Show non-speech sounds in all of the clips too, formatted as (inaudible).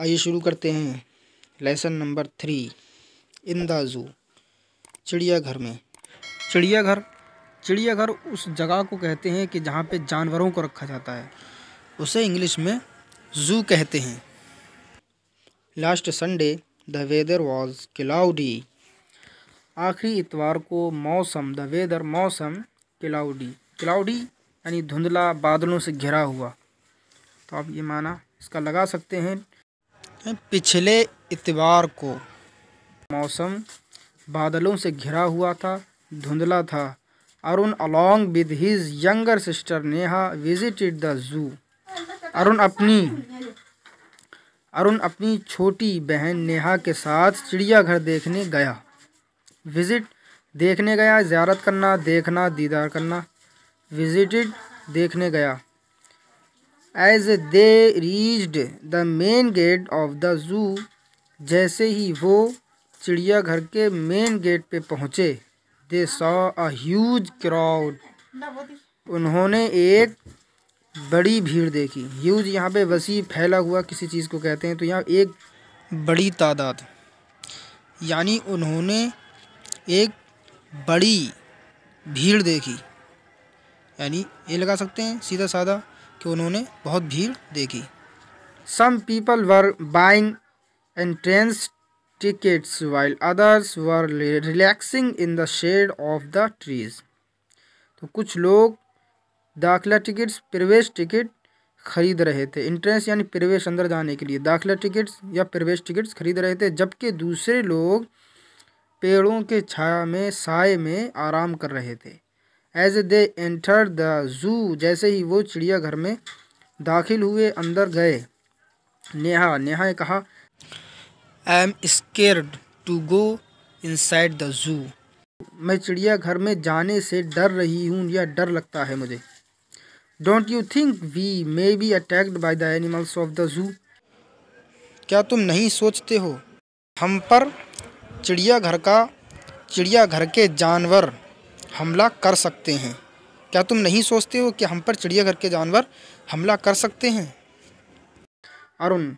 आइए शुरू करते हैं lesson number three in the zoo चिड़ियाघर में चिड़ियाघर चिड़ियाघर उस जगह को कहते हैं कि जहाँ पे जानवरों को रखा जाता है उसे इंग्लिश में जू कहते हैं last Sunday the weather was cloudy आखिरी इतवार को मौसम द वेदर मौसम क्लाउडी क्लाउडी यानी धुंधला बादलों से घिरा हुआ तो आप ये माना इसका लगा सकते हैं पिछले इतवार को मौसम बादलों से घिरा हुआ था धुंधला था Arun along with his younger sister Neha visited the zoo Arun अपनी अरुण अपनी छोटी बहन नेहा के साथ चिड़ियाघर देखने गया विजिट देखने गया ज्यारत करना देखना दीदार करना विजिटेड देखने गया as they reached the main gate of the zoo जैसे ही वो चिड़ियाघर के मेन गेट पे पहुँचे they saw a huge crowd उन्होंने एक बड़ी भीड़ देखी ह्यूज यहाँ पे वसी फैला हुआ किसी चीज़ को कहते हैं तो यहाँ एक बड़ी तादाद यानी उन्होंने एक बड़ी भीड़ देखी यानी ये लगा सकते हैं सीधा साधा कि उन्होंने बहुत भीड़ देखी some people were buying entrance tickets while others were relaxing in the shade of the trees तो कुछ लोग दाखिला टिकट्स प्रवेश टिकट खरीद रहे थे इंट्रेंस यानी प्रवेश अंदर जाने के लिए दाखिला टिकट्स या प्रवेश टिकट्स खरीद रहे थे जबकि दूसरे लोग पेड़ों के छाया में साय में आराम कर रहे थे as they enter the zoo जैसे ही वो चिड़ियाघर में दाखिल हुए अंदर गए नेहा नेहा ने कहा I am scared to go side the zoo मैं चिड़ियाघर में जाने से डर रही हूँ या डर लगता है मुझे don't you think we may be attacked by the animals of the zoo क्या तुम नहीं सोचते हो हम पर चिड़ियाघर का चिड़ियाघर के जानवर हमला कर सकते हैं क्या तुम नहीं सोचते हो कि हम पर चिड़ियाघर के जानवर हमला कर सकते हैं अरुण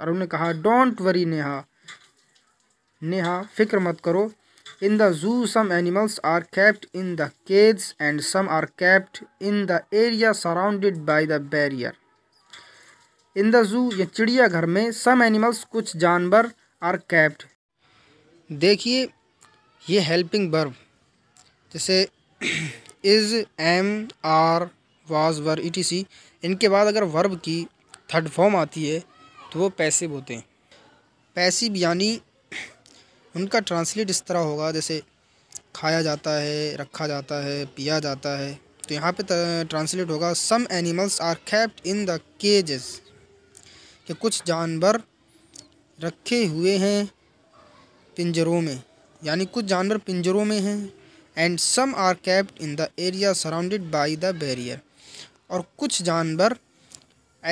अरुण ने कहा डोंट वरी नेहा नेहा फिक्र मत करो in the zoo some animals are kept in the cage and some are kept in the area surrounded by the barrier in the zoo या चिड़ियाघर में सम एनिमल्स कुछ जानवर आर कैप्ट देखिए ये हेल्पिंग बर्ब जैसे is am are was were E T C इनके बाद अगर वर्ब की थर्ड फॉर्म आती है तो वो पैसिव होते हैं पैसिव यानी उनका ट्रांसलेट इस तरह होगा जैसे खाया जाता है रखा जाता है पिया जाता है तो यहाँ पे ट्रांसलेट होगा some animals are kept in the cages कि कुछ जानवर रखे हुए हैं पिंजरों में यानी कुछ जानवर पिंजरों में हैं and some are kept in the area surrounded by the barrier और कुछ जानवर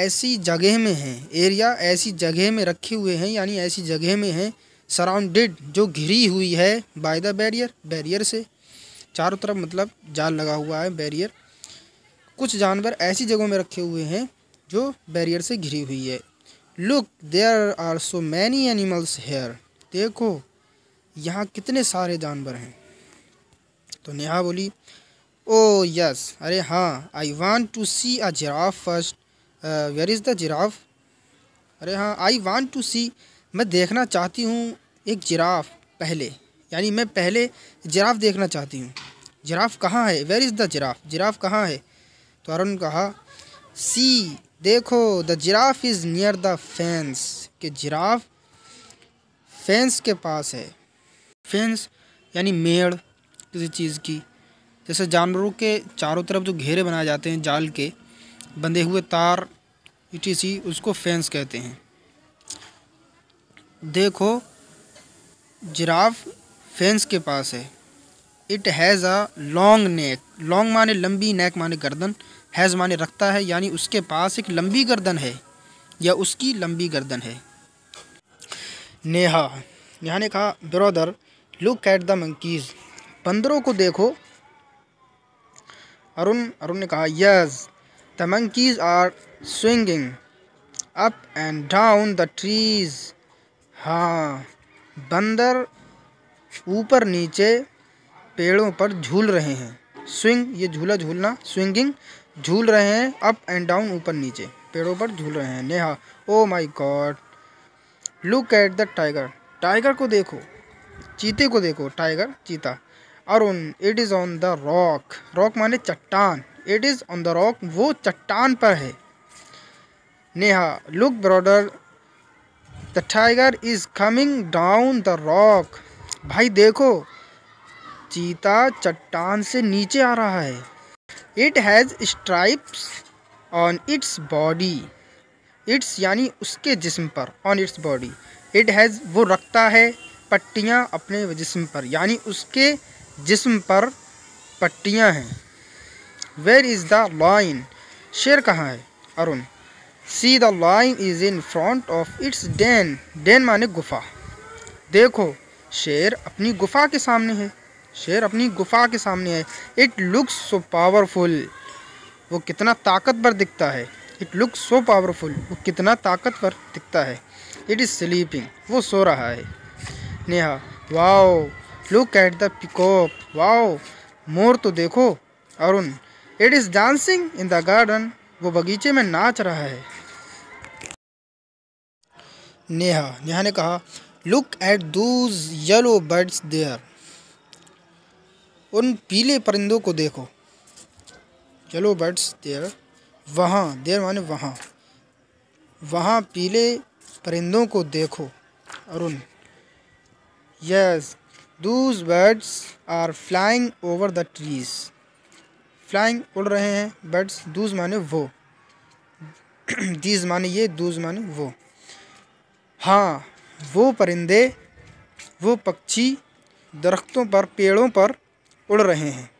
ऐसी जगह में हैं एरिया ऐसी जगह में रखे हुए हैं यानी ऐसी जगह में हैं सराउंडेड जो घिरी हुई है बाय द बैरियर बैरियर से चारों तरफ मतलब जाल लगा हुआ है बैरियर कुछ जानवर ऐसी जगहों में रखे हुए हैं जो बैरियर से घिरी हुई है look there are so many animals here देखो यहाँ कितने सारे जानवर हैं तो नेहा बोली ओ oh, यस अरे हाँ I want to see a giraffe first where is the giraffe अरे हाँ आई वॉन्ट टू सी मैं देखना चाहती हूँ एक जिराफ पहले यानी मैं पहले जिराफ देखना चाहती हूँ जिराफ कहाँ है where is the giraffe giraffe कहाँ है तो अरुण कहा सी देखो the giraffe is near the fence के जिराफ फेंस के पास है फेंस यानी मेड़ किसी चीज़ की जैसे जानवरों के चारों तरफ जो घेरे बनाए जाते हैं जाल के बंधे हुए तार ई उसको फेंस कहते हैं देखो जिराफ फेंस के पास है it has a long neck long माने लंबी नेक माने गर्दन हैज़ माने रखता है यानी उसके पास एक लंबी गर्दन है या उसकी लंबी गर्दन है नेहा नेहा ने कहा brother look at the monkeys बंदरों को देखो अरुण अरुण ने कहा yes the monkeys are swinging up and down the trees हाँ बंदर ऊपर नीचे पेड़ों पर झूल रहे हैं स्विंग ये झूला झूलना स्विंगिंग झूल रहे हैं अप एंड डाउन ऊपर नीचे पेड़ों पर झूल रहे हैं Neha oh my god look at the tiger tiger को देखो चीते को देखो टाइगर चीता Arun it is on the rock rock माने चट्टान it is on the rock वो चट्टान पर है Neha look brother the tiger is coming down the rock भाई देखो चीता चट्टान से नीचे आ रहा है it has stripes on its body its यानी उसके जिस्म पर on its body it has वो रखता है पट्टियाँ अपने जिस्म पर यानी उसके जिसम पर पट्टियाँ हैं वेर इज़ द लाइन शेर कहाँ है Arun see the lion is in front of its den den माने गुफा देखो शेर अपनी गुफा के सामने है शेर अपनी गुफा के सामने है इट लुक्स सो पावरफुल वो कितना ताकतवर दिखता है इट लुक्स सो पावरफुल वो कितना ताकतवर दिखता है इट इज़ स्लीपिंग वो सो रहा है Neha wow look at the peacock wow मोर तो देखो Arun it is dancing in the garden वो बगीचे में नाच रहा है नेहा नेहा ने कहा look at those yellow birds there उन पीले परिंदों को देखो येलो बर्ड्स देयर वहाँ देर माने वहाँ वहाँ पीले परिंदों को देखो Arun yes those birds are flying over the trees flying उड़ रहे हैं बर्ड्स दूज माने वो दीज (clears throat) माने ये दूज माने वो हाँ वो परिंदे वो पक्षी दरख्तों पर पेड़ों पर उड़ रहे हैं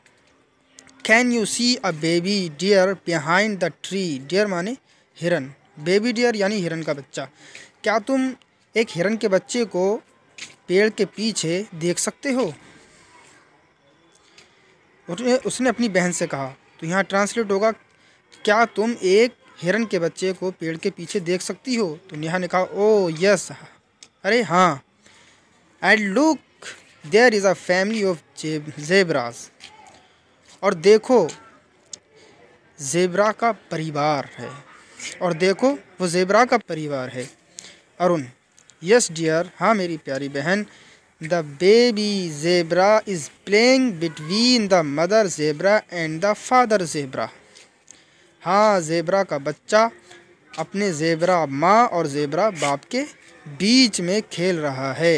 can you see a baby deer behind the tree deer माने हिरन बेबी डियर यानी हिरन का बच्चा क्या तुम एक हिरन के बच्चे को पेड़ के पीछे देख सकते हो उसने अपनी बहन से कहा तो यहाँ ट्रांसलेट होगा क्या तुम एक हिरन के बच्चे को पेड़ के पीछे देख सकती हो तो नेहा ने कहा ओ यस हाँ। अरे हाँ and look there is a family of zebras और देखो जेबरा का परिवार है और देखो वो जेबरा का परिवार है अरुण यस डियर हाँ मेरी प्यारी बहन the baby zebra is playing between the mother zebra and the father zebra हाँ जेबरा का बच्चा अपने जेबरा माँ और जेबरा बाप के बीच में खेल रहा है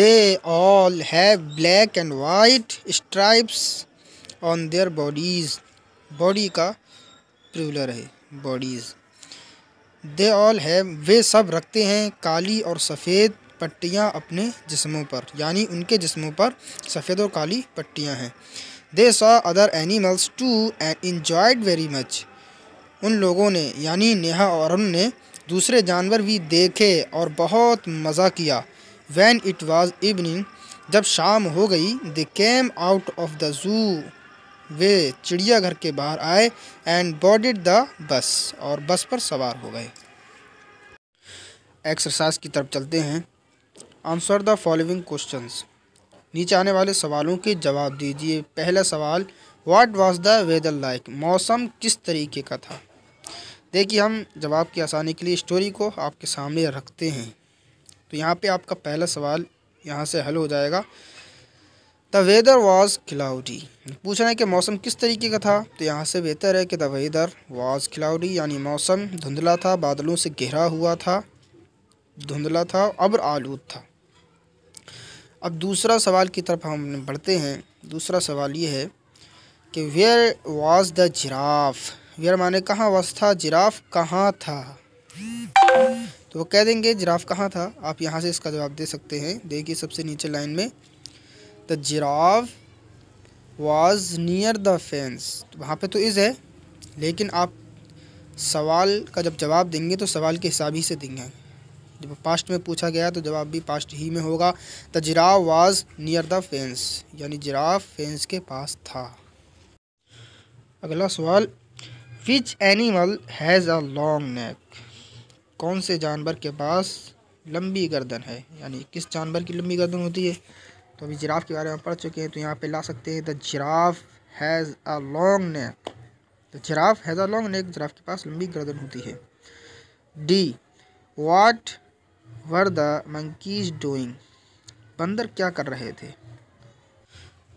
they all have black and white stripes on their bodies body का प्रिवलर है बॉडीज़ दे ऑल है वे सब रखते हैं काली और सफ़ेद पट्टियाँ अपने जिस्मों पर यानी उनके जिस्मों पर सफ़ेद और काली पट्टियाँ हैं they saw other animals too and enjoyed very much उन लोगों ने यानी नेहा और अरुण ने दूसरे जानवर भी देखे और बहुत मज़ा किया वैन इट वॉज इवनिंग जब शाम हो गई they came out of the zoo वे चिड़ियाघर के बाहर आए एंड बॉडिड द बस और बस पर सवार हो गए एक्सरसाइज की तरफ चलते हैं आंसर द फॉलोइंग क्वेश्चंस नीचे आने वाले सवालों के जवाब दीजिए पहला सवाल what was the weather like मौसम किस तरीके का था देखिए हम जवाब की आसानी के लिए स्टोरी को आपके सामने रखते हैं तो यहाँ पे आपका पहला सवाल यहाँ से हल हो जाएगा द वेदर वॉज क्लाउडी पूछना है कि मौसम किस तरीके का था तो यहाँ से बेहतर है कि द वेदर वॉज क्लाउडी यानी मौसम धुंधला था बादलों से गहरा हुआ था धुंधला था अब्र आलूद था अब दूसरा सवाल की तरफ हम बढ़ते हैं दूसरा सवाल ये है कि where was the giraffe where माने कहाँ वॉज था जिराफ कहाँ था तो वो कह देंगे जिराफ कहाँ था आप यहाँ से इसका जवाब दे सकते हैं देखिए सबसे नीचे लाइन में the giraffe was near the fence वहाँ पे तो इज़ है लेकिन आप सवाल का जब जवाब देंगे तो सवाल के हिसाब ही से देंगे जब पास्ट में पूछा गया तो जवाब भी पास्ट ही में होगा the giraffe was near the fence यानी जिराफ फेंस के पास था अगला सवाल which animal has a long neck कौन से जानवर के पास लंबी गर्दन है यानी किस जानवर की लंबी गर्दन होती है तो अभी जिराफ के बारे में पढ़ चुके हैं तो यहाँ पे ला सकते हैं the giraffe has a long neck the giraffe has a long neck giraffe के पास लंबी गर्दन होती है D what were the monkeys doing बंदर क्या कर रहे थे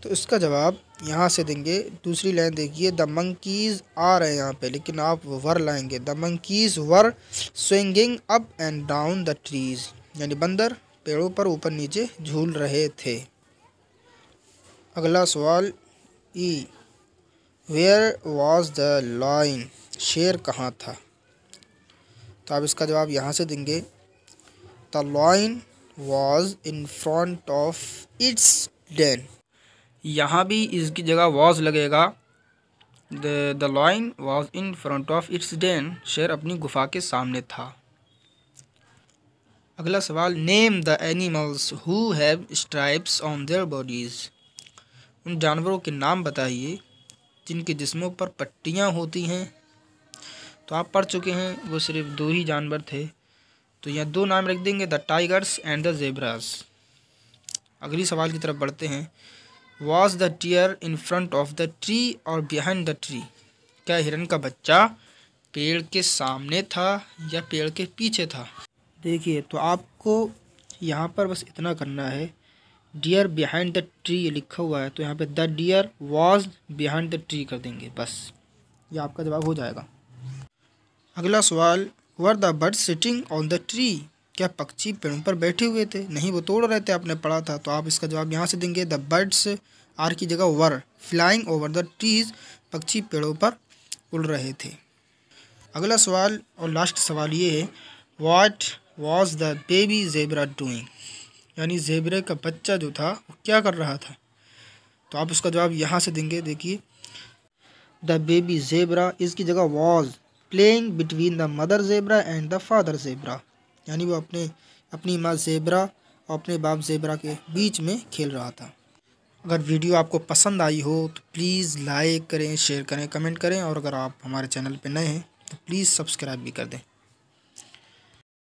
तो इसका जवाब यहाँ से देंगे दूसरी लाइन देखिए द मंकीज़ आ रहे हैं यहाँ पे लेकिन आप वर लाएंगे the monkeys were swinging up and down the trees यानी बंदर पेड़ों पर ऊपर नीचे झूल रहे थे अगला सवाल E where was the lion शेर कहाँ था तो आप इसका जवाब यहाँ से देंगे the lion was in front of its den यहाँ भी इसकी जगह वॉज लगेगा the lion was in front of its den शेर अपनी गुफा के सामने था अगला सवाल name the animals who have stripes on their bodies उन जानवरों के नाम बताइए जिनके जिस्मों पर पट्टियाँ होती हैं तो आप पढ़ चुके हैं वो सिर्फ दो ही जानवर थे तो यहाँ दो नाम रख देंगे the tigers and the zebras अगली सवाल की तरफ बढ़ते हैं was the deer in front of the tree और बिहाइंड द ट्री क्या हिरन का बच्चा पेड़ के सामने था या पेड़ के पीछे था देखिए तो आपको यहाँ पर बस इतना करना है डियर बिहाइंड द ट्री लिखा हुआ है तो यहाँ पे the deer was behind the tree कर देंगे बस ये आपका जवाब हो जाएगा अगला सवाल were the bird sitting on the tree क्या पक्षी पेड़ों पर बैठे हुए थे नहीं वो तोड़ रहे थे आपने पढ़ा था तो आप इसका जवाब यहाँ से देंगे द बर्ड्स आर की जगह were flying over the trees पक्षी पेड़ों पर उड़ रहे थे अगला सवाल और लास्ट सवाल ये है what was the baby zebra doing यानी जेबरे का बच्चा जो था वो क्या कर रहा था तो आप उसका जवाब यहाँ से देंगे देखिए द बेबी जेबरा इसकी जगह was playing between the mother zebra and the father zebra यानी वो अपने अपनी माँ जेबरा और अपने बाप जेबरा के बीच में खेल रहा था अगर वीडियो आपको पसंद आई हो तो प्लीज़ लाइक करें शेयर करें कमेंट करें और अगर आप हमारे चैनल पर नए हैं तो प्लीज़ सब्सक्राइब भी कर दें